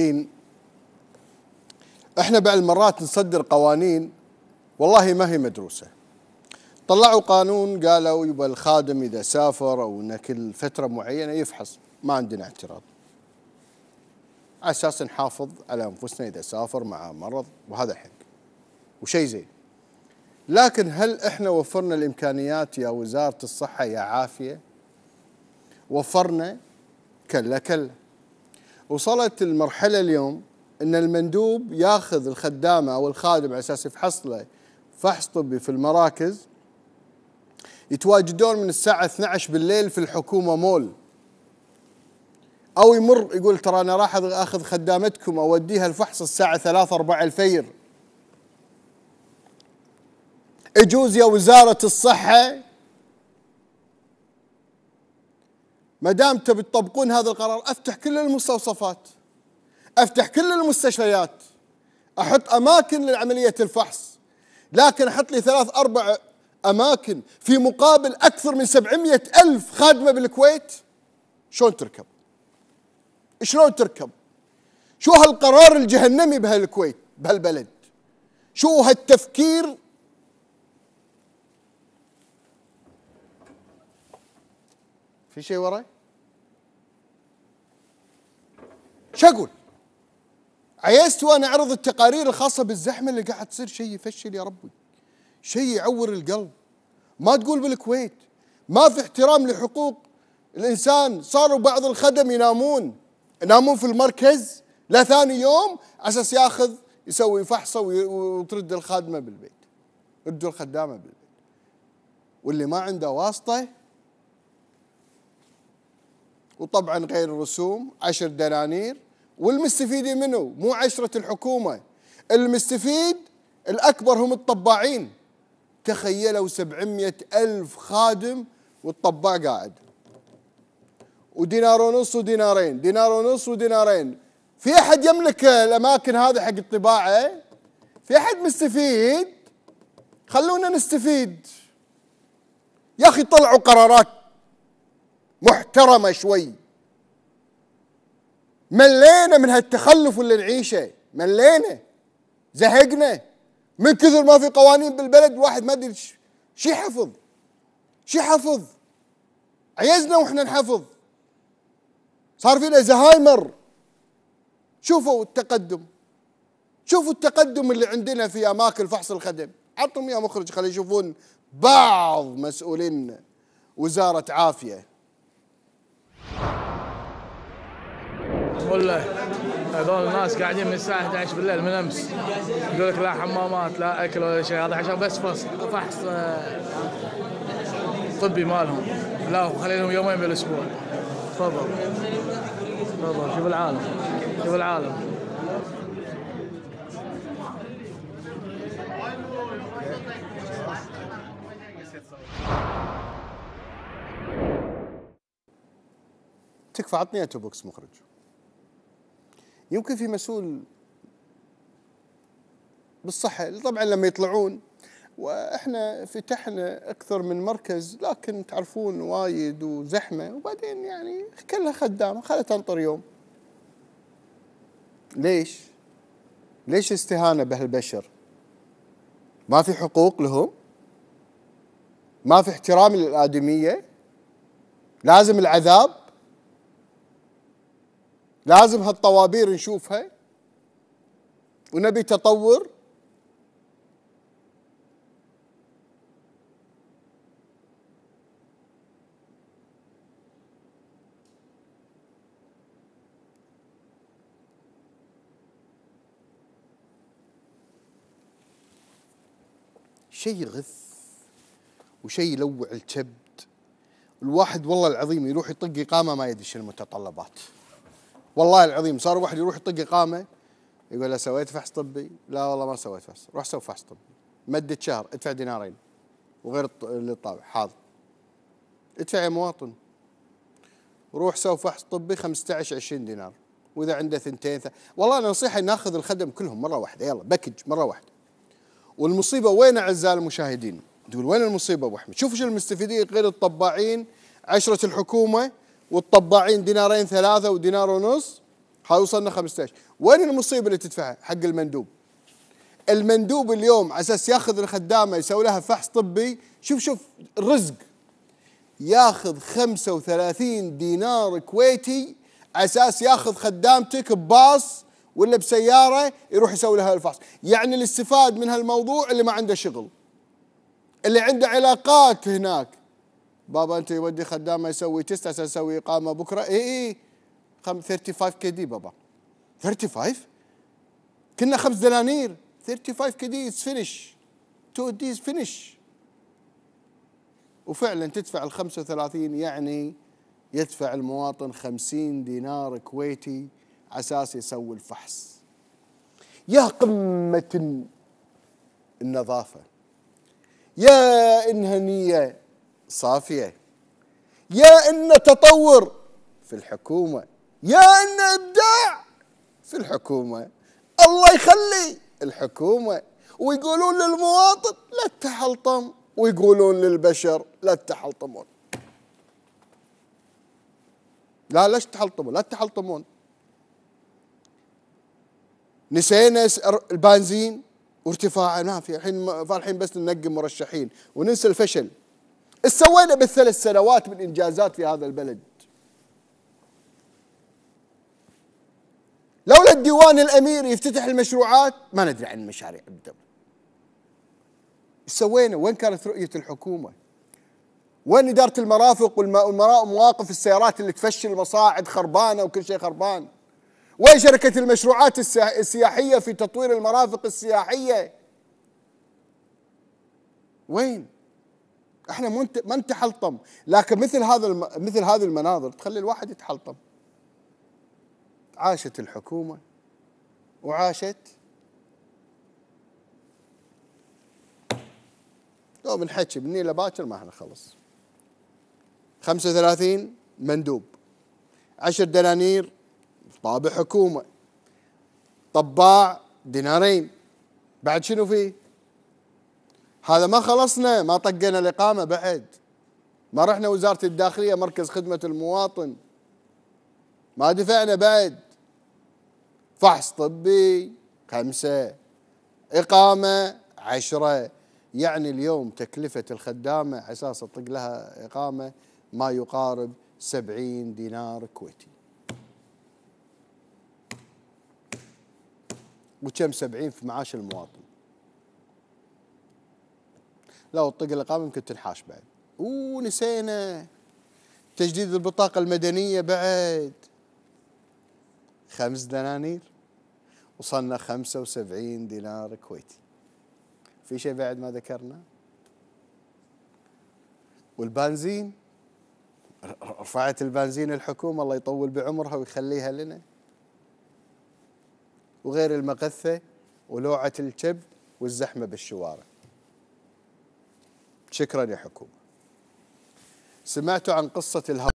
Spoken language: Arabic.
المشاهدين احنا بعد المرات نصدر قوانين والله ما هي مدروسه طلعوا قانون قالوا يبقى الخادم اذا سافر او انه كل فتره معينه يفحص ما عندنا اعتراض على اساس نحافظ على انفسنا اذا سافر مع مرض وهذا حق وشيء زين لكن هل احنا وفرنا الامكانيات يا وزاره الصحه يا عافيه وفرنا كلا كلا وصلت المرحله اليوم ان المندوب ياخذ الخدامه او الخادم على اساس يفحص له فحص طبي في المراكز يتواجدون من الساعه 12 بالليل في الحكومه مول او يمر يقول ترى انا راح اخذ خدامتكم اوديها الفحص الساعه 3 4 الفير يجوز يا وزاره الصحه ما دام تبي تطبقون هذا القرار افتح كل المستوصفات افتح كل المستشفيات احط اماكن لعمليه الفحص لكن احط لي ثلاث اربع اماكن في مقابل اكثر من 700 الف خادمه بالكويت شلون تركب؟ شلون تركب؟ شو هالقرار الجهنمي بهالكويت بهالبلد؟ شو هالتفكير في شيء وراي؟ شقول عيست وانا اعرض التقارير الخاصه بالزحمه اللي قاعد تصير شيء يفشل يا ربي شيء يعور القلب ما تقول بالكويت ما في احترام لحقوق الانسان صاروا بعض الخدم ينامون ينامون في المركز لثاني يوم اساس ياخذ يسوي فحصه وترد الخادمه بالبيت ردوا الخدامه بالبيت واللي ما عنده واسطه وطبعا غير الرسوم عشر دنانير والمستفيدين منه مو عشرة الحكومة المستفيد الأكبر هم الطباعين تخيلوا سبعمية ألف خادم والطباع قاعد ودينار ونص ودينارين دينار ونص ودينارين في أحد يملك الأماكن هذا حق الطباعة في أحد مستفيد خلونا نستفيد يا أخي طلعوا قرارات محترمه شوي ملينا من هالتخلف اللي نعيشه ملينا زهقنا من كثر ما في قوانين بالبلد واحد ما ادري شي حفظ شي حفظ عيزنا واحنا نحفظ صار فينا زهايمر شوفوا التقدم شوفوا التقدم اللي عندنا في اماكن فحص الخدم عطهم يا مخرج خلي يشوفون بعض مسؤولين وزاره عافيه له هذول الناس قاعدين من الساعه 11 بالليل من امس يقول لك لا حمامات لا اكل ولا شيء هذا عشان بس فحص فحص آه، طبي مالهم لا خليهم يومين بالاسبوع تفضل تفضل شوف العالم شوف العالم تكفى عطني انت بوكس مخرج يمكن في مسؤول بالصحة طبعا لما يطلعون واحنا فتحنا اكثر من مركز لكن تعرفون وايد وزحمه وبعدين يعني كلها خدامه خلها تنطر يوم ليش؟ ليش استهانه بهالبشر؟ ما في حقوق لهم؟ ما في احترام للآدمية لازم العذاب لازم هالطوابير نشوفها ونبي تطور شيء يغث وشيء يلوع الكبد الواحد والله العظيم يروح يطق إقامة ما يدري شنو المتطلبات والله العظيم صار واحد يروح يطق اقامه يقول له سويت فحص طبي لا والله ما سويت فحص روح سوي فحص طبي مدة شهر ادفع دينارين وغير الطابع حاضر ادفع يا مواطن روح سوي فحص طبي 15 20 دينار واذا عنده ثنتين ث... والله انا نصيحه ناخذ الخدم كلهم مره واحده يلا باكج مره واحده والمصيبه وين اعزائي المشاهدين؟ تقول وين المصيبه ابو احمد؟ شوف شو المستفيدين غير الطباعين عشره الحكومه والطباعين دينارين ثلاثة ودينار ونص حيوصلنا 15 وين المصيبة اللي تدفعها حق المندوب المندوب اليوم على اساس ياخذ الخدامه يسوي لها فحص طبي شوف شوف الرزق ياخذ 35 دينار كويتي على اساس ياخذ خدامتك بباص ولا بسياره يروح يسوي لها الفحص، يعني الاستفاد من هالموضوع اللي ما عنده شغل اللي عنده علاقات هناك بابا انت يودي خدامه يسوي تست عشان اسوي اقامه بكره اي اي 35 كي دي بابا 35 كنا خمس دنانير 35 كي دي اتس فينش تو ديز فينش وفعلا تدفع ال 35 يعني يدفع المواطن 50 دينار كويتي اساس يسوي الفحص يا قمه النظافه يا انها نيه صافية يا أن تطور في الحكومة يا أن إبداع في الحكومة الله يخلي الحكومة ويقولون للمواطن لا تحلطم ويقولون للبشر لا تحلطمون لا ليش تحلطمون لا تحلطمون نسينا البنزين وارتفاعه ما في الحين فالحين بس ننقي مرشحين وننسى الفشل ايش سوينا بالثلاث سنوات من انجازات في هذا البلد؟ لولا الديوان الامير يفتتح المشروعات ما ندري عن المشاريع بالضبط ايش سوينا؟ وين كانت رؤية الحكومة؟ وين إدارة المرافق ومواقف السيارات اللي تفشل المصاعد خربانة وكل شيء خربان؟ وين شركة المشروعات السياحية في تطوير المرافق السياحية؟ وين؟ احنا ما انت حلطم لكن مثل هذا الم... مثل هذه المناظر تخلي الواحد يتحلطم عاشت الحكومه وعاشت لو بنحكي بالنيلة باكر ما حنخلص 35 مندوب 10 دنانير طابع حكومة طباع دينارين بعد شنو فيه هذا ما خلصنا ما طقينا الإقامة بعد ما رحنا وزارة الداخلية مركز خدمة المواطن ما دفعنا بعد فحص طبي خمسة إقامة عشرة يعني اليوم تكلفة الخدامة أساس تطق لها إقامة ما يقارب سبعين دينار كويتي وكم سبعين في معاش المواطن لو تطق الاقامه يمكن تنحاش بعد ونسينا تجديد البطاقه المدنيه بعد خمس دنانير وصلنا 75 دينار كويتي في شيء بعد ما ذكرنا والبنزين رفعت البنزين الحكومة الله يطول بعمرها ويخليها لنا وغير المقثة ولوعة الكب والزحمة بالشوارع شكرا يا حكومة سمعت عن قصة الهرم